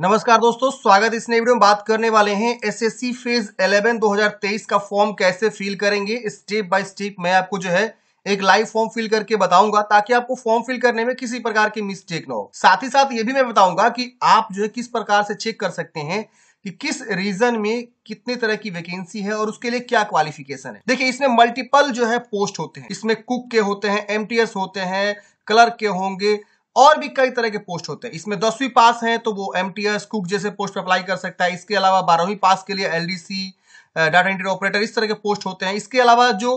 नमस्कार दोस्तों स्वागत इस नए वीडियो में बात करने वाले हैं एसएससी फेज 11 2023 का फॉर्म कैसे फिल करेंगे स्टेप बाय स्टेप मैं आपको जो है एक लाइव फॉर्म फिल करके बताऊंगा ताकि आपको फॉर्म फिल करने में किसी प्रकार की मिस्टेक ना हो साथ ही साथ ये भी मैं बताऊंगा कि आप जो है किस प्रकार से चेक कर सकते हैं कि किस रीजन में कितने तरह की वैकेंसी है और उसके लिए क्या क्वालिफिकेशन है देखिए इसमें मल्टीपल जो है पोस्ट होते हैं इसमें कुक के होते हैं एमटीएस होते हैं क्लर्क के होंगे और भी कई तरह के पोस्ट होते हैं इसमें दसवीं पास है तो वो एम टी एस कुक जैसे पोस्ट पर अप्लाई कर सकता है इसके अलावा बारहवीं पास के लिए L D C data entry operator इस तरह के पोस्ट होते हैं इसके अलावा जो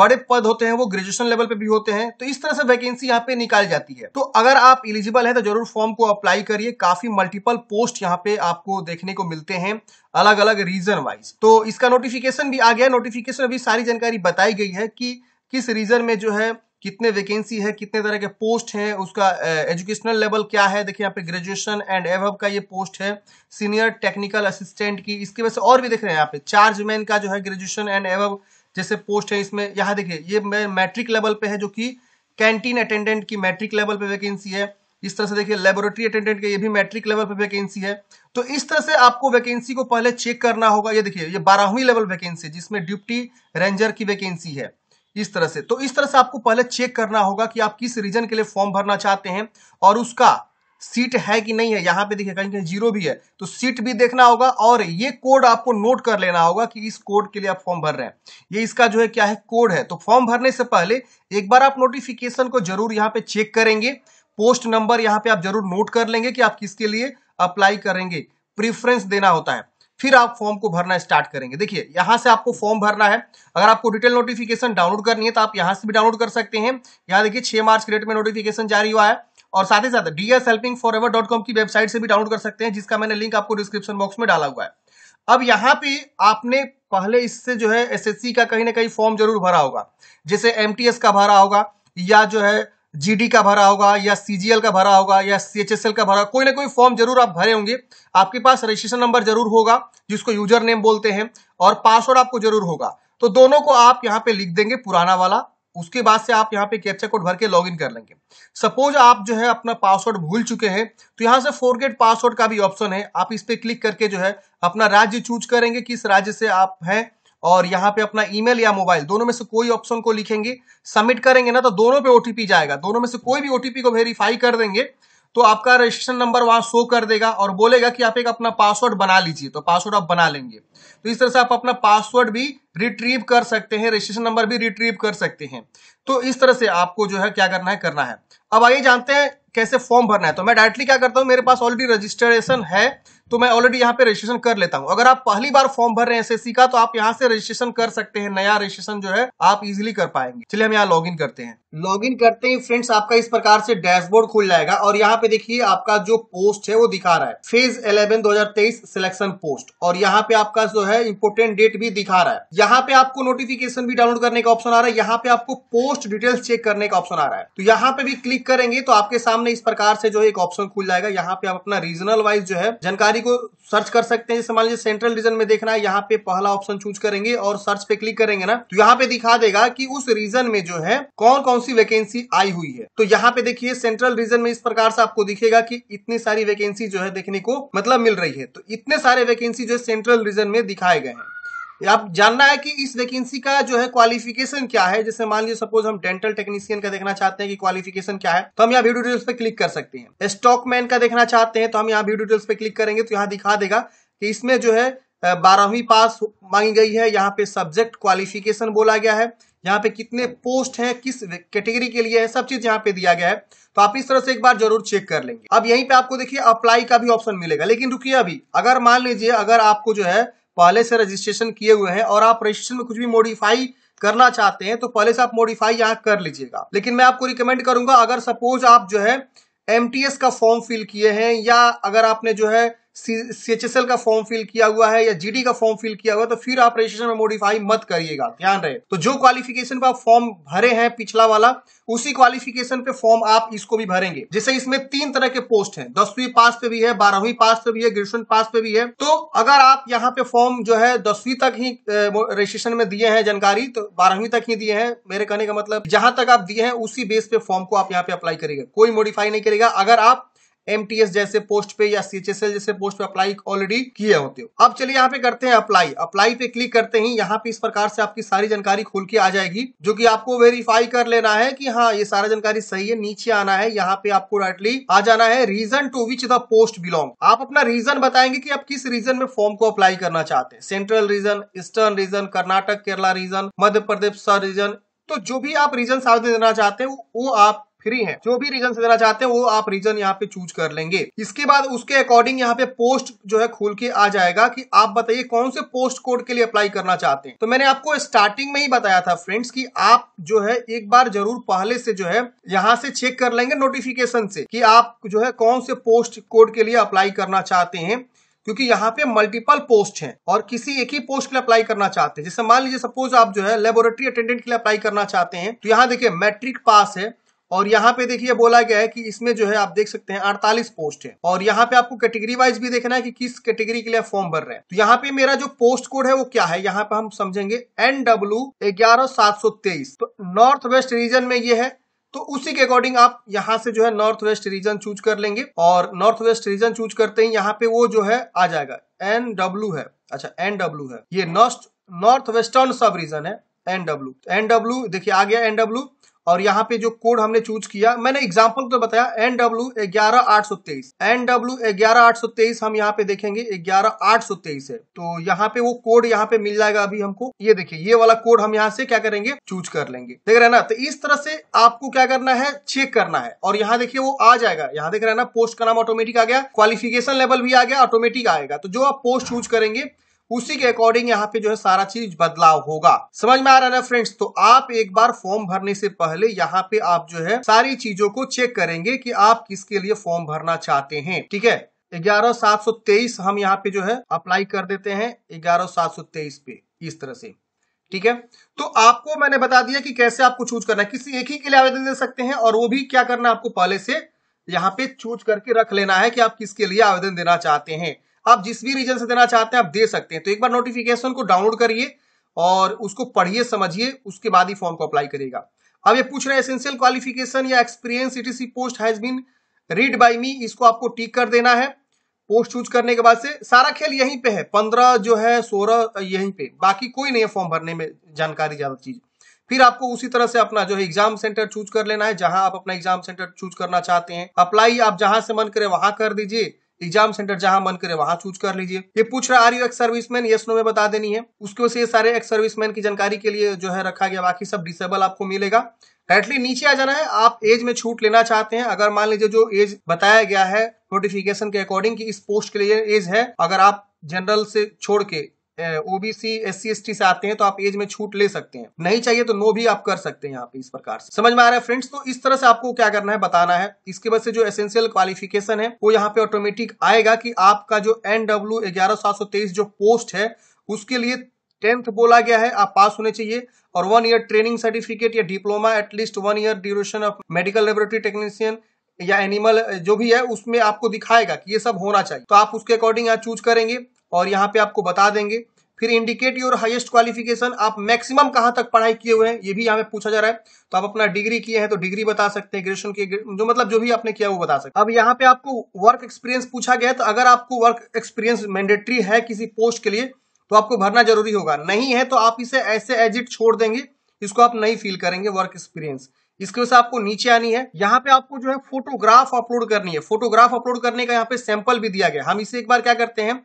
बड़े पद होते हैं वो ग्रेजुएशन लेवल पे भी होते हैं तो इस तरह से वैकेंसी यहाँ पे निकाल जाती है तो अगर आप इलिजिबल है तो जरूर फॉर्म को अप्लाई करिए काफी मल्टीपल पोस्ट यहाँ पे आपको देखने को मिलते हैं अलग अलग रीजन वाइज तो इसका नोटिफिकेशन भी आ गया नोटिफिकेशन अभी सारी जानकारी बताई गई है कि किस रीजन में जो है कितने वैकेंसी है कितने तरह के पोस्ट हैं उसका एजुकेशनल लेवल क्या है देखिए यहाँ पे ग्रेजुएशन एंड एव का ये पोस्ट है सीनियर टेक्निकल असिस्टेंट की इसकी वजह से और भी देख रहे हैं यहाँ पे चार्जमैन का जो है ग्रेजुएशन एंड एव जैसे पोस्ट है इसमें यहाँ देखिए ये मैट्रिक लेवल पे है जो कि कैंटीन अटेंडेंट की मैट्रिक लेवल पे वैकेंसी है इस तरह से देखिए लेबोरेटरी अटेंडेंट के ये भी मैट्रिक लेवल पे वैकेंसी है तो इस तरह से आपको वैकेंसी को पहले चेक करना होगा ये देखिए ये बारहवीं लेवल वैकेंसी जिसमें डिप्टी रेंजर की वैकेंसी है इस तरह से तो इस तरह से आपको पहले चेक करना होगा कि आप किस रीजन के लिए फॉर्म भरना चाहते हैं और उसका सीट है कि नहीं है यहाँ पे देखिए कहीं कहीं जीरो भी है तो सीट भी देखना होगा और ये कोड आपको नोट कर लेना होगा कि इस कोड के लिए आप फॉर्म भर रहे हैं ये इसका जो है क्या है कोड है तो फॉर्म भरने से पहले एक बार आप नोटिफिकेशन को जरूर यहाँ पे चेक करेंगे पोस्ट नंबर यहाँ पे आप जरूर नोट कर लेंगे कि आप किसके लिए अप्लाई करेंगे प्रिफरेंस देना होता है फिर आप फॉर्म को भरना स्टार्ट करेंगे देखिए यहां से आपको फॉर्म भरना है अगर आपको डिटेल नोटिफिकेशन डाउनलोड करनी है तो आप यहां से भी डाउनलोड कर सकते हैं यहां देखिए छह मार्च के डेट में नोटिफिकेशन जारी हुआ है और साथ ही साथ D S helping for ever dot com की वेबसाइट से भी डाउनलोड कर सकते हैं जिसका मैंने लिंक आपको डिस्क्रिप्शन बॉक्स में डाला हुआ है अब यहाँ पे आपने पहले इससे जो है एसएससी का कहीं ना कहीं फॉर्म जरूर भरा होगा जैसे एमटीएस का भरा होगा या जो है जीडी का भरा होगा या सीजीएल का भरा होगा या सीएचएसएल का भरा कोई ना कोई फॉर्म जरूर आप भरे होंगे आपके पास रजिस्ट्रेशन नंबर जरूर होगा जिसको यूजर नेम बोलते हैं और पासवर्ड आपको जरूर होगा तो दोनों को आप यहाँ पे लिख देंगे पुराना वाला उसके बाद से आप यहाँ पे कैप्चा कोड भर के लॉग इन कर लेंगे सपोज आप जो है अपना पासवर्ड भूल चुके हैं तो यहाँ से फोरगेट पासवर्ड का भी ऑप्शन है आप इस पर क्लिक करके जो है अपना राज्य चूज करेंगे किस राज्य से आप हैं और यहाँ पे अपना ईमेल या मोबाइल दोनों में से कोई ऑप्शन को लिखेंगे सबमिट करेंगे ना तो दोनों पे ओटीपी जाएगा दोनों में से कोई भी ओटीपी को वेरीफाई कर देंगे तो आपका रजिस्ट्रेशन नंबर वहां शो कर देगा और बोलेगा कि आप एक अपना पासवर्ड बना लीजिए तो पासवर्ड आप बना लेंगे तो इस तरह से आप अपना पासवर्ड भी रिट्रीव कर सकते हैं रजिस्ट्रेशन नंबर भी रिट्रीव कर सकते हैं तो इस तरह से आपको जो है क्या करना है करना है अब आइए जानते हैं कैसे फॉर्म भरना है तो मैं डायरेक्टली क्या करता हूँ मेरे पास ऑलरेडी रजिस्ट्रेशन है तो मैं ऑलरेडी यहाँ पे रजिस्ट्रेशन कर लेता हूँ अगर आप पहली बार फॉर्म भर रहे हैं एस का तो आप यहाँ से रजिस्ट्रेशन कर सकते हैं नया रजिस्ट्रेशन जो है आप इजिली कर पाएंगे चलिए हम यहाँ लॉग करते हैं लॉग करते ही फ्रेंड्स आपका इस प्रकार से डैशबोर्ड खुल जाएगा और यहाँ पे देखिए आपका जो पोस्ट है वो दिखा रहा है फेज इलेवन दो सिलेक्शन पोस्ट और यहाँ पे आपका जो है इंपोर्टेंट डेट भी दिखा रहा है यहाँ पे आपको नोटिफिकेशन भी डाउनलोड करने का ऑप्शन आ रहा है यहाँ पे आपको पोस्ट डिटेल्स चेक करने का ऑप्शन आ रहा है तो यहाँ पे भी क्लिक करेंगे तो आपके सामने इस प्रकार से जो है एक ऑप्शन खुल जाएगा यहाँ पे आप अपना रीजनल वाइज जो है जानकारी जानकारी को सर्च कर सकते हैं जैसे मान लीजिए सेंट्रल रीजन में देखना है यहाँ पे पहला ऑप्शन चूज करेंगे और सर्च पे क्लिक करेंगे ना तो यहाँ पे दिखा देगा कि उस रीजन में जो है कौन कौन सी वैकेंसी आई हुई है तो यहाँ पे देखिए सेंट्रल रीजन में इस प्रकार से आपको दिखेगा कि इतनी सारी वैकेंसी जो है देखने को मतलब मिल रही है तो इतने सारे वैकेंसी जो है सेंट्रल रीजन में दिखाए गए हैं आप जानना है कि इस वैकेंसी का जो है क्वालिफिकेशन क्या है जैसे मान लीजिए सपोज हम डेंटल टेक्नीशियन का देखना चाहते हैं कि क्वालिफिकेशन क्या है तो हम यहाँ वीडियो डिटेल्स पे क्लिक कर सकते हैं स्टॉकमैन का देखना चाहते हैं तो हम यहाँ वीडियो डिटेल्स पे क्लिक करेंगे तो यहाँ दिखा देगा कि इसमें जो है बारहवीं पास मांगी गई है यहाँ पे सब्जेक्ट क्वालिफिकेशन बोला गया है यहाँ पे कितने पोस्ट हैं किस कैटेगरी के लिए है सब चीज यहाँ पे दिया गया है तो आप इस तरह से एक बार जरूर चेक कर लेंगे अब यहीं पे आपको देखिए अप्लाई का भी ऑप्शन मिलेगा लेकिन रुकिए अभी अगर मान लीजिए अगर आपको जो है पहले से रजिस्ट्रेशन किए हुए हैं और आप रजिस्ट्रेशन में कुछ भी मॉडिफाई करना चाहते हैं तो पहले से आप मॉडिफाई यहाँ कर लीजिएगा लेकिन मैं आपको रिकमेंड करूंगा अगर सपोज आप जो है एम का फॉर्म फिल किए हैं या अगर आपने जो है सी एच एस एल का फॉर्म फिल किया हुआ है या जीडी का फॉर्म फिल किया हुआ तो फिर आप रजिस्ट्रेशन में मॉडिफाई मत करिएगा ध्यान रहे तो जो क्वालिफिकेशन पर आप फॉर्म भरे हैं पिछला वाला उसी क्वालिफिकेशन पे फॉर्म आप इसको भी भरेंगे जैसे इसमें तीन तरह के पोस्ट हैं दसवीं पास पे भी है बारहवीं पास पे भी है ग्रेजुएशन पास पे भी है तो अगर आप यहाँ पे फॉर्म जो है दसवीं तक ही रजिस्ट्रेशन में दिए हैं जानकारी तो बारहवीं तक ही दिए हैं मेरे कहने का मतलब जहां तक आप दिए हैं उसी बेस पे फॉर्म को आप यहाँ पे अप्लाई करेगा कोई मॉडिफाई नहीं करेगा अगर आप एमटीएस जैसे पोस्ट पे या सीएचएसएल जैसे पोस्ट पे अप्लाई ऑलरेडी किए होते हो अब चलिए यहाँ पे करते हैं अप्लाई अप्लाई पे क्लिक करते ही यहाँ पे इस प्रकार से आपकी सारी जानकारी खोल के आ जाएगी जो कि आपको वेरीफाई कर लेना है कि हाँ ये सारा जानकारी सही है नीचे आना है यहाँ पे आपको डायरेक्टली आ जाना है region to which the post belong आप अपना रीजन बताएंगे कि आप किस रीजन में फॉर्म को अप्लाई करना चाहते हैं central region eastern region Karnataka Kerala region Madhya Pradesh region तो जो भी आप रीजन सार्वजनिक देना चाहते हैं वो आप फ्री है जो भी रीजन देना चाहते हैं वो आप रीजन यहाँ पे चूज कर लेंगे इसके बाद उसके अकॉर्डिंग यहाँ पे पोस्ट जो है खोल के आ जाएगा कि आप बताइए कौन से पोस्ट कोड के लिए अप्लाई करना चाहते हैं तो मैंने आपको स्टार्टिंग में ही बताया था फ्रेंड्स की आप जो है एक बार जरूर पहले से जो है यहाँ से चेक कर लेंगे नोटिफिकेशन से कि आप जो है कौन से पोस्ट कोड के लिए अप्लाई करना चाहते हैं क्योंकि यहाँ पे मल्टीपल पोस्ट हैं और किसी एक ही पोस्ट के लिए अप्लाई करना चाहते हैं जैसे मान लीजिए सपोज आप जो है लेबोरेटरी अटेंडेंट के लिए अप्लाई करना चाहते हैं तो यहाँ देखिए मैट्रिक पास है और यहाँ पे देखिए बोला गया है कि इसमें जो है आप देख सकते हैं 48 पोस्ट है और यहाँ पे आपको कैटेगरी वाइज भी देखना है कि किस कैटेगरी के लिए फॉर्म भर रहे हैं तो यहाँ पे मेरा जो पोस्ट कोड है वो क्या है यहाँ पे हम समझेंगे एन डब्ल्यू ग्यारह सात सौ तेईस तो नॉर्थ वेस्ट रीजन में ये है तो उसी के अकॉर्डिंग आप यहाँ से जो है नॉर्थ वेस्ट रीजन चूज कर लेंगे और नॉर्थ वेस्ट रीजन चूज करते ही यहाँ पे वो जो है आ जाएगा एन डब्ल्यू है अच्छा एन डब्ल्यू है ये north north western sub region है एन डब्ल्यू एन डब्ल्यू देखिए आ गया एन डब्ल्यू और यहाँ पे जो कोड हमने चूज किया मैंने एग्जाम्पल तो बताया एनडब्ल्यू ग्यारह आठ सौ तेईस एनडब्ल्यू ग्यारह आठ सौ तेईस हम यहाँ पे देखेंगे ग्यारह आठ सौ तेईस है तो यहाँ पे वो कोड यहाँ पे मिल जाएगा अभी हमको ये देखिए ये वाला कोड हम यहाँ से क्या करेंगे चूज कर लेंगे देख रहे ना तो इस तरह से आपको क्या करना है चेक करना है और यहाँ देखिये वो आ जाएगा यहाँ देख रहे ना पोस्ट का नाम ऑटोमेटिक आ गया क्वालिफिकेशन लेवल भी आ गया ऑटोमेटिक आएगा तो जो आप पोस्ट चूज करेंगे उसी के अकॉर्डिंग यहाँ पे जो है सारा चीज बदलाव होगा समझ में आ रहा है ना फ्रेंड्स तो आप एक बार फॉर्म भरने से पहले यहाँ पे आप जो है सारी चीजों को चेक करेंगे कि आप किसके लिए फॉर्म भरना चाहते हैं ठीक है ग्यारह सात सौ तेईस हम यहाँ पे जो है अप्लाई कर देते हैं ग्यारह सात सौ तेईस पे इस तरह से ठीक है तो आपको मैंने बता दिया कि कैसे आपको चूज करना है किसी एक ही के लिए आवेदन दे सकते हैं और वो भी क्या करना है आपको पहले से यहाँ पे चूज करके रख लेना है कि आप किसके लिए आवेदन देना चाहते हैं आप जिस भी रीजन से देना चाहते हैं आप दे सकते हैं तो एक बार नोटिफिकेशन को डाउनलोड करिए और उसको पढ़िए समझिए उसके बाद ही फॉर्म को अप्लाई करिएगा अब ये पूछ रहे हैं एसेंशियल क्वालिफिकेशन या experience ETC post has been read by me इसको आपको टिक कर देना है पोस्ट चूज करने के बाद से सारा खेल यहीं पे है पंद्रह जो है सोलह यहीं पे बाकी कोई नहीं है फॉर्म भरने में जानकारी ज्यादा चीज फिर आपको उसी तरह से अपना जो है एग्जाम सेंटर चूज कर लेना है जहां आप अपना एग्जाम सेंटर चूज करना चाहते हैं अप्लाई आप जहां से मन करे वहां कर दीजिए एग्जाम सेंटर जहां मन करे वहां चूज कर लीजिए ये पूछ रहा are you ex serviceman yes no में बता देनी है उसके वजह से सारे एक्स सर्विसमैन की जानकारी के लिए जो है रखा गया बाकी सब डिसेबल आपको मिलेगा डायरेक्टली नीचे आ जाना है आप एज में छूट लेना चाहते हैं अगर मान लीजिए जो एज बताया गया है नोटिफिकेशन के अकॉर्डिंग की इस पोस्ट के लिए एज है अगर आप जनरल से छोड़ के OBC S C S T से आते हैं तो आप एज में छूट ले सकते हैं नहीं चाहिए तो नो भी आप कर सकते हैं यहाँ पे इस प्रकार से समझ में आ रहा है फ्रेंड्स तो इस तरह से आपको क्या करना है बताना है इसके बाद से जो एसेंशियल क्वालिफिकेशन है वो यहाँ पे ऑटोमेटिक आएगा कि आपका जो एनडब्ल्यू ग्यारह सात सौ तेईस जो पोस्ट है उसके लिए टेंथ बोला गया है आप पास होने चाहिए और वन ईयर ट्रेनिंग सर्टिफिकेट या diploma at least one year duration of medical laboratory technician या एनिमल जो भी है उसमें आपको दिखाएगा कि ये सब होना चाहिए तो आप उसके अकॉर्डिंग यहाँ चूज करेंगे और यहाँ पे आपको बता देंगे फिर इंडिकेट योर हाईएस्ट क्वालिफिकेशन आप मैक्सिमम कहां तक पढ़ाई किए हुए हैं ये भी यहाँ पे पूछा जा रहा है तो आप अपना डिग्री किए हैं तो डिग्री बता सकते हैं ग्रेजुएशन के जो मतलब जो भी आपने किया वो बता सकते अब यहाँ पे आपको वर्क एक्सपीरियंस पूछा गया है तो अगर आपको वर्क एक्सपीरियंस मैंडेटरी है किसी पोस्ट के लिए तो आपको भरना जरूरी होगा नहीं है तो आप इसे ऐसे एजिट छोड़ देंगे इसको आप नहीं फील करेंगे वर्क एक्सपीरियंस इसकी वजह से आपको नीचे आनी है यहाँ पे आपको जो है फोटोग्राफ अपलोड करनी है फोटोग्राफ अपलोड करने का यहाँ पे सैंपल भी दिया गया हम इसे एक बार क्या करते हैं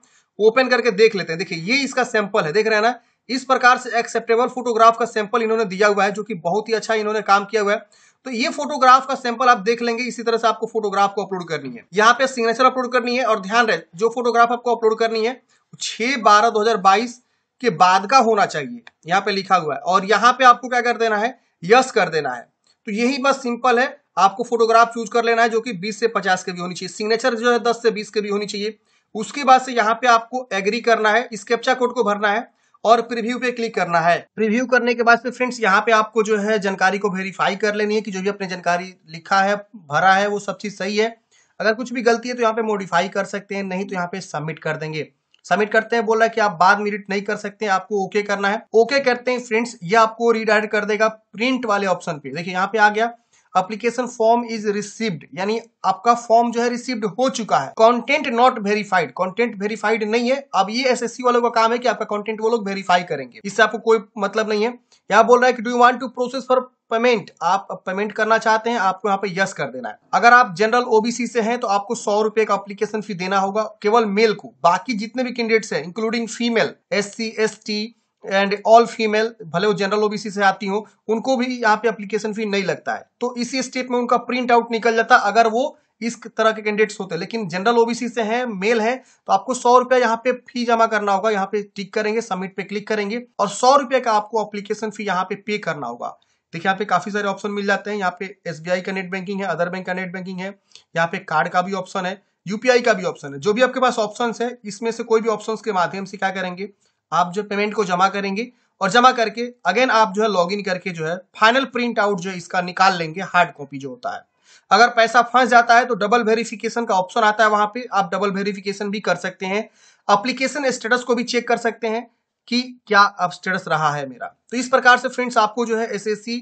ओपन करके देख लेते हैं देखिए ये इसका सैंपल है देख रहे हैं ना इस प्रकार से एक्सेप्टेबल फोटोग्राफ का सैंपल इन्होंने दिया हुआ है जो कि बहुत ही अच्छा इन्होंने काम किया हुआ है तो ये फोटोग्राफ का सैंपल आप देख लेंगे इसी तरह से आपको फोटोग्राफ को अपलोड करनी है यहाँ पे सिग्नेचर अपलोड करनी है और ध्यान रहे जो फोटोग्राफ आपको अपलोड करनी है छह बारह दो हजार बाईस के बाद का होना चाहिए यहाँ पे लिखा हुआ है और यहाँ पे आपको क्या कर देना है यस कर देना है तो यही बस सिंपल है आपको फोटोग्राफ चूज कर लेना है जो कि 20 से 50 के भी होनी चाहिए सिग्नेचर जो है 10 से 20 के भी होनी चाहिए उसके बाद से यहाँ पे आपको एग्री करना है इस कैप्चा कोड को भरना है और प्रीव्यू पे क्लिक करना है प्रीव्यू करने के बाद फ्रेंड्स यहाँ पे आपको जो है जानकारी को वेरीफाई कर लेनी है कि जो भी आपने जानकारी लिखा है भरा है वो सब चीज़ सही है अगर कुछ भी गलती है तो यहाँ पे मॉडिफाई कर सकते हैं नहीं तो यहाँ पे सबमिट कर देंगे सबमिट करते हैं बोला कि आप बाद में रिट नहीं कर सकते हैं आपको ओके करना है ओके करते हैं फ्रेंड्स ये आपको रीडायरेक्ट कर देगा प्रिंट वाले ऑप्शन पे देखिए यहाँ पे आ गया अप्लीकेशन फॉर्म इज रिसीव्ड यानी आपका फॉर्म जो है रिसीव्ड हो चुका है content not verified content verified नहीं है अब ये एसएससी वालों का काम है कि आपका कंटेंट वो लोग वेरीफाई करेंगे इससे आपको कोई मतलब नहीं है यहाँ बोल रहा है कि do you want to process for payment आप पेमेंट करना चाहते हैं आपको यहाँ पे यस कर देना है अगर आप जनरल ओबीसी से हैं तो आपको सौ रुपए का अप्लीकेशन फी देना होगा केवल मेल को बाकी जितने भी कैंडिडेट्स हैं including female S C S T and all female भले वो जनरल ओबीसी से आती हो उनको भी यहाँ पे एप्लीकेशन फी नहीं लगता है तो इसी स्टेप में उनका प्रिंट आउट निकल जाता अगर वो इस तरह के कैंडिडेट्स होते हैं लेकिन जनरल ओबीसी से हैं मेल है तो आपको सौ रुपया यहाँ पे फी जमा करना होगा यहाँ पे टिक करेंगे सबमिट पे क्लिक करेंगे और सौ रुपये का आपको एप्लीकेशन फी यहाँ पे पे करना होगा देखिए यहाँ पे काफी सारे ऑप्शन मिल जाते हैं यहाँ पे एस का नेट बैंकिंग है अदर बैंक का नेट बैंकिंग है यहाँ पे कार्ड का भी ऑप्शन है यूपीआई का भी ऑप्शन है जो भी आपके पास ऑप्शन है इसमें से कोई भी ऑप्शन के माध्यम से क्या करेंगे आप जो पेमेंट को जमा करेंगे और जमा करके अगेन आप जो है लॉग इन करके जो है फाइनल प्रिंट आउट जो है इसका निकाल लेंगे हार्ड कॉपी जो होता है अगर पैसा फंस जाता है तो डबल वेरिफिकेशन का ऑप्शन आता है वहां पे आप डबल वेरिफिकेशन भी कर सकते हैं अप्लीकेशन स्टेटस को भी चेक कर सकते हैं कि क्या अब स्टेटस रहा है मेरा तो इस प्रकार से फ्रेंड्स आपको जो है एस एस सी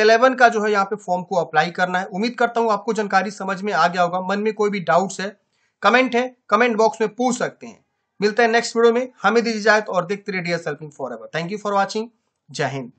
इलेवन का जो है यहाँ पे फॉर्म को अप्लाई करना है उम्मीद करता हूँ आपको जानकारी समझ में आ गया होगा मन में कोई भी डाउट्स है कमेंट है कमेंट बॉक्स में पूछ सकते हैं मिलते हैं नेक्स्ट वीडियो में हमें दीजिए इजाजत और देखते रहिए सेल्फिंग for ever thank you for watching जय हिंद